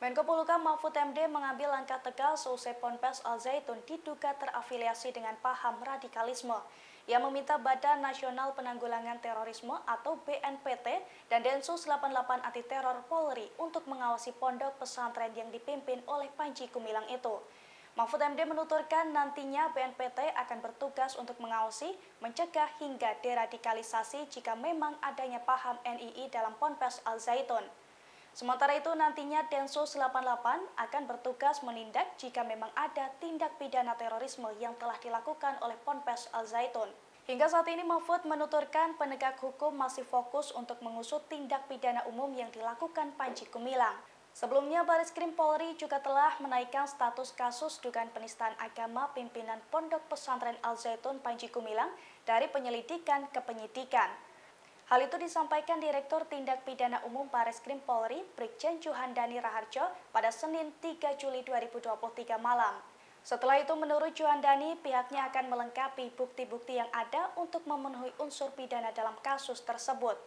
Menko Polhukam Mahfud MD mengambil langkah tegas usai ponpes Al Zaitun diduga terafiliasi dengan paham radikalisme. Ia meminta Badan Nasional Penanggulangan Terorisme atau BNPT dan Densus 88 Anti Teror Polri untuk mengawasi pondok pesantren yang dipimpin oleh Panji Gumilang itu. Mahfud MD menuturkan nantinya BNPT akan bertugas untuk mengawasi, mencegah hingga deradikalisasi jika memang adanya paham NII dalam ponpes Al Zaitun. Sementara itu nantinya Densus 88 akan bertugas menindak jika memang ada tindak pidana terorisme yang telah dilakukan oleh Ponpes Al Zaitun. Hingga saat ini Mahfud menuturkan penegak hukum masih fokus untuk mengusut tindak pidana umum yang dilakukan Panji Gumilang. Sebelumnya Baris Krim Polri juga telah menaikkan status kasus dugaan penistaan agama pimpinan Pondok Pesantren Al Zaitun Panji Gumilang dari penyelidikan ke penyidikan. Hal itu disampaikan Direktur Tindak Pidana Umum Pareskrim Polri, Brigjen Juhandani Raharjo pada Senin 3 Juli 2023 malam. Setelah itu menurut Juhandani, pihaknya akan melengkapi bukti-bukti yang ada untuk memenuhi unsur pidana dalam kasus tersebut.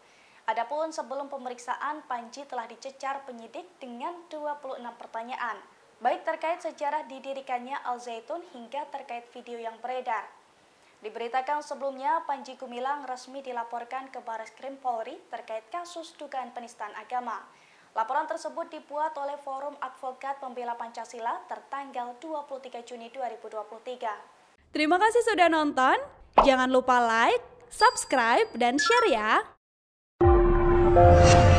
Adapun sebelum pemeriksaan, Panji telah dicecar penyidik dengan 26 pertanyaan, baik terkait sejarah didirikannya Al Zaitun hingga terkait video yang beredar. Diberitakan sebelumnya, Panji Gumilang resmi dilaporkan ke Baris Krim Polri terkait kasus dugaan penistaan agama. Laporan tersebut dibuat oleh Forum Advokat Pembela Pancasila tertanggal 23 Juni 2023. Terima kasih sudah nonton. Jangan lupa like, subscribe, dan share ya.